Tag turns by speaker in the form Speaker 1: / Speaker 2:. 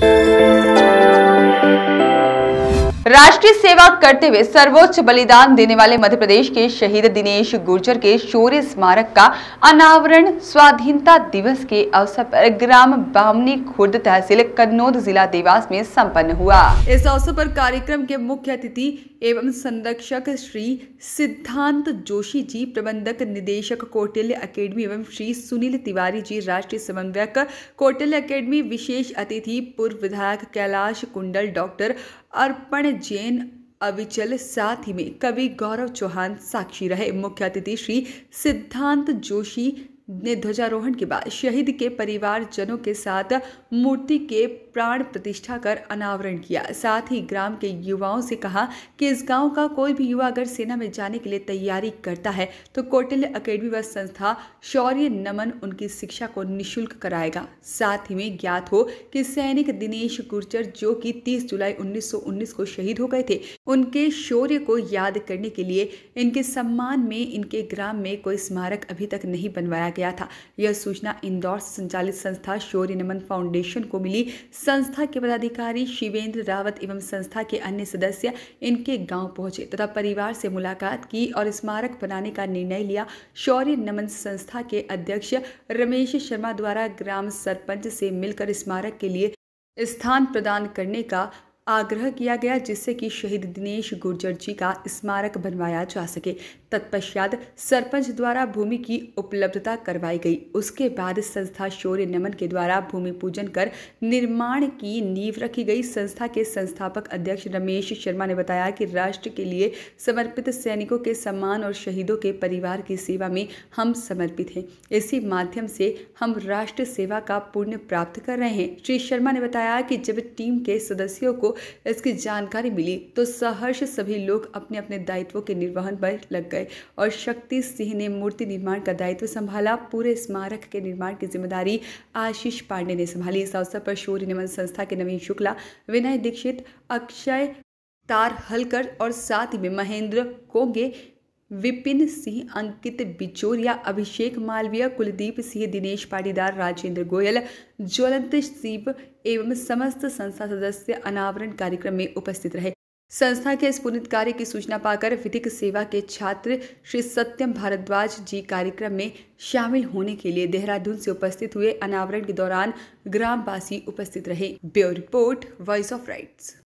Speaker 1: Música राष्ट्रीय सेवा करते हुए सर्वोच्च बलिदान देने वाले मध्य प्रदेश के शहीद दिनेश गुर्जर के शौर्य स्मारक का अनावरण स्वाधीनता दिवस के अवसर पर ग्राम बामनी खुर्द तहसील कन्नौद जिला देवास में संपन्न हुआ इस अवसर पर कार्यक्रम के मुख्य अतिथि एवं संरक्षक श्री सिद्धांत जोशी जी प्रबंधक निदेशक कौटिल्य अकेडमी एवं श्री सुनील तिवारी जी राष्ट्रीय समन्वयक कौटिल्य अकेडमी विशेष अतिथि पूर्व विधायक कैलाश कुंडल डॉक्टर अर्पण जैन अविचल साथ ही में कवि गौरव चौहान साक्षी रहे मुख्य अतिथि श्री सिद्धांत जोशी ने ध्वजारोहण के बाद शहीद के परिवार जनों के साथ मूर्ति के प्राण प्रतिष्ठा कर अनावरण किया साथ ही ग्राम के युवाओं से कहा कि इस गांव का कोई भी युवा अगर सेना में जाने के लिए तैयारी करता है तो कौटिल्य अकेडमी व संस्था शौर्य नमन उनकी शिक्षा को निशुल्क कराएगा साथ ही में ज्ञात हो कि सैनिक दिनेश गुर्जर जो कि 30 जुलाई 1919 को शहीद हो गए थे उनके शौर्य को याद करने के लिए इनके सम्मान में इनके ग्राम में कोई स्मारक अभी तक नहीं बनवाया गया गया था यह सूचना इंदौर से संचालित संस्था शौर्य नमन फाउंडेशन को मिली संस्था के पदाधिकारी शिवेंद्र रावत एवं संस्था के अन्य सदस्य इनके गांव पहुंचे तथा परिवार से मुलाकात की और स्मारक बनाने का निर्णय लिया शौर्य नमन संस्था के अध्यक्ष रमेश शर्मा द्वारा ग्राम सरपंच से मिलकर स्मारक के लिए स्थान प्रदान करने का आग्रह किया गया जिससे कि शहीद दिनेश गुर्जर जी का स्मारक बनवाया जा सके तत्पश्चात सरपंच द्वारा भूमि की उपलब्धता करवाई गई उसके बाद संस्था शौर्य नमन के द्वारा भूमि पूजन कर निर्माण की नींव रखी गई संस्था के संस्थापक अध्यक्ष रमेश शर्मा ने बताया कि राष्ट्र के लिए समर्पित सैनिकों के सम्मान और शहीदों के परिवार की सेवा में हम समर्पित हैं इसी माध्यम से हम राष्ट्र सेवा का पुण्य प्राप्त कर रहे हैं श्री शर्मा ने बताया कि जब टीम के सदस्यों को इसकी जानकारी मिली तो सहर्ष सभी लोग अपने अपने दायित्वों के निर्वहन पर लग गए और शक्ति सिंह ने मूर्ति निर्माण का दायित्व संभाला पूरे स्मारक के निर्माण की जिम्मेदारी आशीष पांडे ने संभाली इस अवसर पर शौर्य निमन संस्था के नवीन शुक्ला विनय दीक्षित अक्षय तार हलकर और साथ ही में महेंद्र कोगे विपिन सिंह अंकित बिचोर या अभिषेक मालवीय कुलदीप सिंह दिनेश पाटीदार राजेंद्र गोयल ज्वलंत सिंह एवं समस्त संस्था सदस्य अनावरण कार्यक्रम में उपस्थित रहे संस्था के इस पुनित कार्य की सूचना पाकर विधिक सेवा के छात्र श्री सत्यम भारद्वाज जी कार्यक्रम में शामिल होने के लिए देहरादून से उपस्थित हुए अनावरण के दौरान ग्रामवासी उपस्थित रहे ब्यो रिपोर्ट वॉइस ऑफ राइट्स